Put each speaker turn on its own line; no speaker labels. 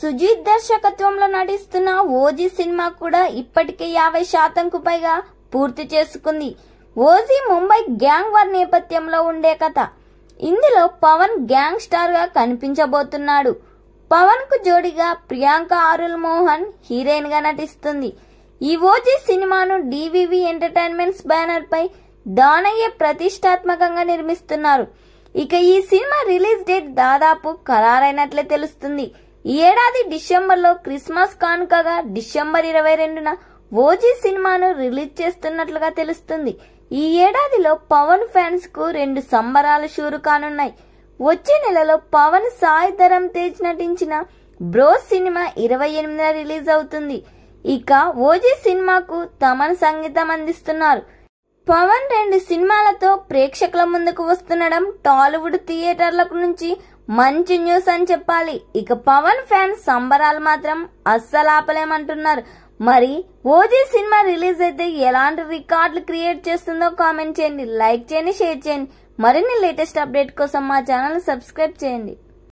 సుజీత్ దర్శకత్వంలో నటిస్తున్న OG cinema కూడా ఇప్పటికే యాభై శాతంకు పైగా పూర్తి చేసుకుంది ఓజీ ముంబై గ్యాంగ్ వార్ నేపథ్యంలో ఉండే కథ ఇందులో పవన్ గ్యాంగ్ స్టార్ గా కనిపించబోతున్నాడు పవన్ కు జోడిగా ప్రియాంక ఆరుల్ మోహన్ హీరోయిన్ గా నటిస్తుంది ఈ ఓజీ సినిమాను డివివి ఎంటర్టైన్మెంట్స్ బ్యానర్ పై దానయ్య ప్రతిష్టాత్మకంగా నిర్మిస్తున్నారు ఇక ఈ సినిమా రిలీజ్ డేట్ దాదాపు ఖరారైనట్లే తెలుస్తుంది ఈ ఏడాది డిసెంబర్లో క్రిస్మస్ కానుకగా డిసెంబర్ ఇరవై రెండున ఓజీ సినిమాను రిలీజ్ చేస్తున్నట్లుగా తెలుస్తుంది ఈ ఏడాదిలో పవన్ ఫ్యాన్స్ కు రెండు సంబరాలు షూరు కానున్నాయి వచ్చే నెలలో పవన్ సాయి ధరం తేజ్ నటించిన బ్రోస్ సినిమా ఇరవై ఎనిమిదిన రిలీజ్ అవుతుంది ఇక ఓజీ సినిమాకు తమన్ సంగీతం అందిస్తున్నారు పవన్ రెండు సినిమాలతో ప్రేక్షకుల ముందుకు వస్తుండడం టాలీవుడ్ థియేటర్లకు నుంచి మంచి న్యూస్ అని చెప్పాలి ఇక పవన్ ఫ్యాన్స్ సంబరాలు మాత్రం అస్సలు ఆపలేమంటున్నారు మరి ఓజీ సినిమా రిలీజ్ అయితే ఎలాంటి రికార్డులు క్రియేట్ చేస్తుందో కామెంట్ చేయండి లైక్ చేయండి షేర్ చేయండి మరిన్ని లేటెస్ట్ అప్డేట్ కోసం మా ఛానల్ సబ్స్క్రైబ్ చేయండి